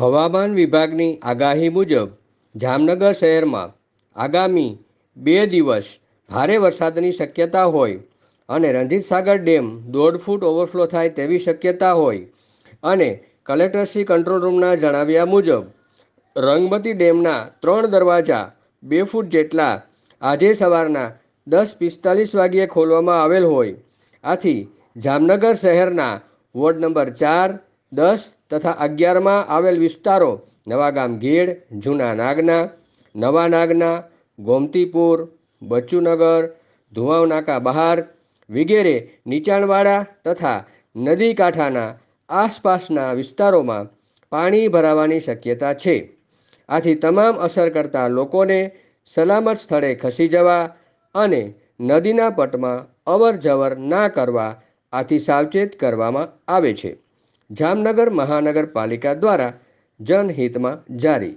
હવામાન વિભાગની આગાહી મુજબ જામનગર શહેરમાં આગામી બે દિવસ ભારે વરસાદની શક્યતા હોય અને રણજીતસાગર ડેમ દોઢ ફૂટ ઓવરફ્લો થાય તેવી શક્યતા હોય અને કલેક્ટરશ્રી કંટ્રોલ રૂમના જણાવ્યા મુજબ રંગમતી ડેમના ત્રણ દરવાજા બે ફૂટ જેટલા આજે સવારના દસ પિસ્તાલીસ વાગ્યે ખોલવામાં આવેલ હોય આથી જામનગર શહેરના વોર્ડ નંબર ચાર દસ તથા અગિયારમાં આવેલ વિસ્તારો નવાગામ ગીડ જૂના નાગના નવા નાગના ગોમતીપુર બચ્ચુનગર ધુવાવનાકા બહાર વગેરે નીચાણવાળા તથા નદી કાંઠાના આસપાસના વિસ્તારોમાં પાણી ભરાવાની શક્યતા છે આથી તમામ અસર કરતા લોકોને સલામત સ્થળે ખસી જવા અને નદીના પટમાં અવર જવર ના કરવા આથી સાવચેત કરવામાં આવે છે જામનગર મહાનગરપાલિકા દ્વારા જનહિતમાં જારી